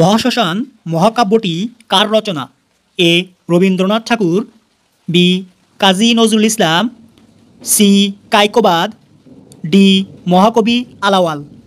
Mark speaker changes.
Speaker 1: মহাশ্মশান মহাকাব্যটি কার রচনা A Rabindranath Thakur B Kazi Nazrul Islam C Kaykobad D মহাকবি আলাওয়াল